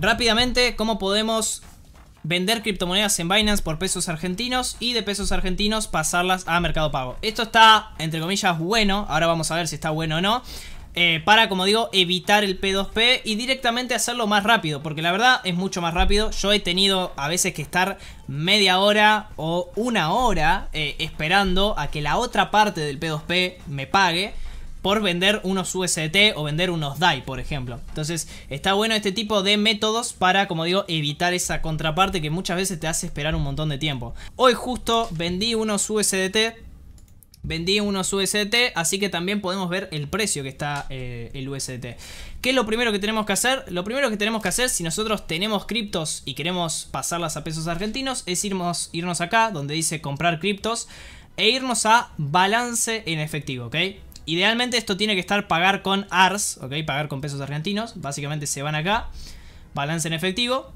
Rápidamente, ¿cómo podemos vender criptomonedas en Binance por pesos argentinos y de pesos argentinos pasarlas a Mercado Pago? Esto está, entre comillas, bueno. Ahora vamos a ver si está bueno o no. Eh, para, como digo, evitar el P2P y directamente hacerlo más rápido, porque la verdad es mucho más rápido. Yo he tenido a veces que estar media hora o una hora eh, esperando a que la otra parte del P2P me pague por vender unos USDT o vender unos DAI, por ejemplo. Entonces, está bueno este tipo de métodos para, como digo, evitar esa contraparte que muchas veces te hace esperar un montón de tiempo. Hoy justo vendí unos USDT vendí unos USDT, así que también podemos ver el precio que está eh, el USDT. ¿Qué es lo primero que tenemos que hacer? Lo primero que tenemos que hacer si nosotros tenemos criptos y queremos pasarlas a pesos argentinos es irnos, irnos acá donde dice comprar criptos e irnos a balance en efectivo, ¿ok? Idealmente esto tiene que estar pagar con ARS, Pagar con pesos argentinos. Básicamente se van acá. Balance en efectivo.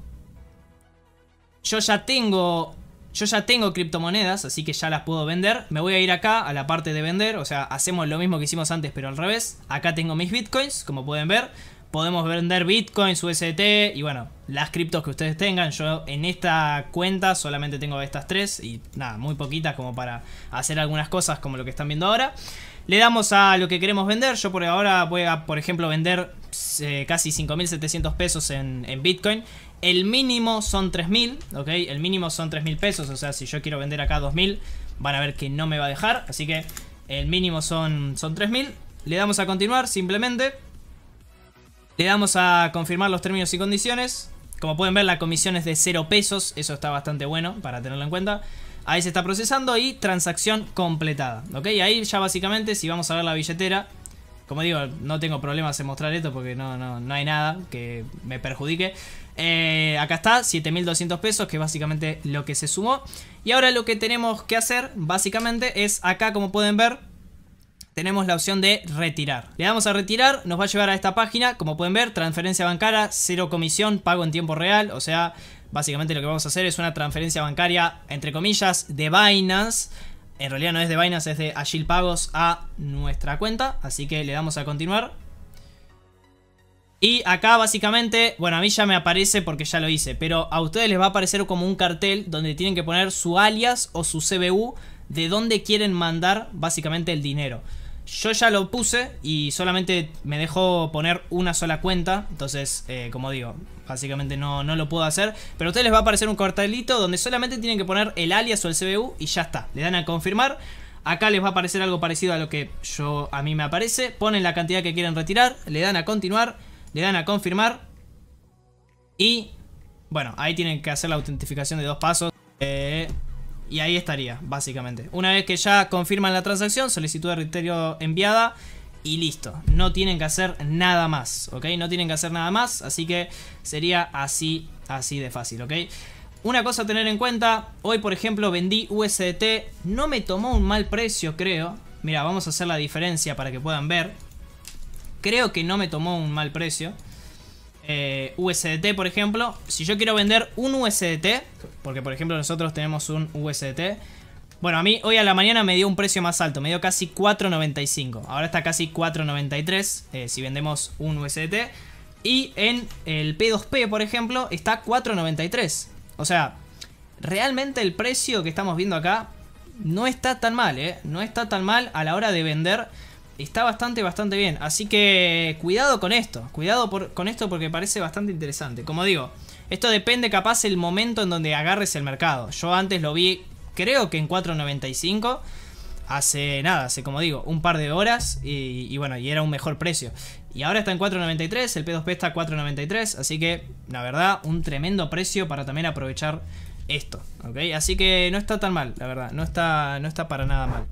Yo ya tengo... Yo ya tengo criptomonedas, así que ya las puedo vender. Me voy a ir acá a la parte de vender, o sea, hacemos lo mismo que hicimos antes, pero al revés. Acá tengo mis bitcoins, como pueden ver. Podemos vender bitcoins, UST y bueno, las criptos que ustedes tengan. Yo en esta cuenta solamente tengo estas tres y nada, muy poquitas como para hacer algunas cosas como lo que están viendo ahora. Le damos a lo que queremos vender. Yo por ahora voy a, por ejemplo, vender eh, casi 5.700 pesos en, Bitcoin. El mínimo son 3.000, ¿ok? El mínimo son 3.000 pesos. O sea, si yo quiero vender acá 2.000, van a ver que no me va a dejar. Así que el mínimo son, son 3.000. Le damos a continuar, simplemente. Le damos a confirmar los términos y condiciones. Como pueden ver, la comisión es de 0 pesos. Eso está bastante bueno para tenerlo en cuenta. Ahí se está procesando y transacción completada. ¿Ok? Ahí ya básicamente, si vamos a ver la billetera, como digo, no tengo problemas en mostrar esto porque no, no, hay nada que me perjudique. Eh, acá está, 7.200 pesos, que es básicamente lo que se sumó. Y ahora lo que tenemos que hacer, básicamente, es acá, como pueden ver, tenemos la opción de retirar. Le damos a retirar, nos va a llevar a esta página, como pueden ver, transferencia bancaria, cero comisión, pago en tiempo real, o sea, Básicamente lo que vamos a hacer es una transferencia bancaria, entre comillas, de Binance. En realidad no es de Binance, es de Agil Pagos a nuestra cuenta. Así que le damos a continuar. Y acá básicamente, bueno, a mí ya me aparece porque ya lo hice, pero a ustedes les va a aparecer como un cartel donde tienen que poner su alias o su CBU de dónde quieren mandar básicamente el dinero. Yo ya lo puse y solamente me dejó poner una sola cuenta. Entonces, eh, como digo, básicamente no, no, lo puedo hacer. Pero a ustedes les va a aparecer un cartelito donde solamente tienen que poner el alias o el CBU y ya está. Le dan a confirmar. Acá les va a aparecer algo parecido a lo que yo a mí me aparece. Ponen la cantidad que quieren retirar, le dan a continuar, le dan a confirmar. Y bueno, ahí tienen que hacer la autentificación de dos pasos. Eh, y ahí estaría, básicamente. Una vez que ya confirman la transacción, solicitud de criterio enviada y listo. No tienen que hacer nada más, ¿ok? No tienen que hacer nada más, así que sería así, así de fácil, ¿ok? Una cosa a tener en cuenta, hoy por ejemplo vendí USDT, no me tomó un mal precio creo. Mira, vamos a hacer la diferencia para que puedan ver. Creo que no me tomó un mal precio. Eh, USDT, por ejemplo, si yo quiero vender un USDT, porque por ejemplo nosotros tenemos un USDT, bueno, a mí hoy a la mañana me dio un precio más alto, me dio casi 4.95, ahora está casi 4.93 eh, si vendemos un USDT, y en el P2P, por ejemplo, está 4.93, o sea, realmente el precio que estamos viendo acá no está tan mal, ¿eh? No está tan mal a la hora de vender está bastante, bastante bien. Así que cuidado con esto. Cuidado por, con esto porque parece bastante interesante. Como digo, esto depende capaz el momento en donde agarres el mercado. Yo antes lo vi, creo que en 4.95. Hace nada, hace como digo, un par de horas y, bueno, y era un mejor precio. Y ahora está en 4.93, el P2P está 4.93, así que la verdad, un tremendo precio para también aprovechar esto, ¿ok? Así que no está tan mal, la verdad, no está, no está para nada mal.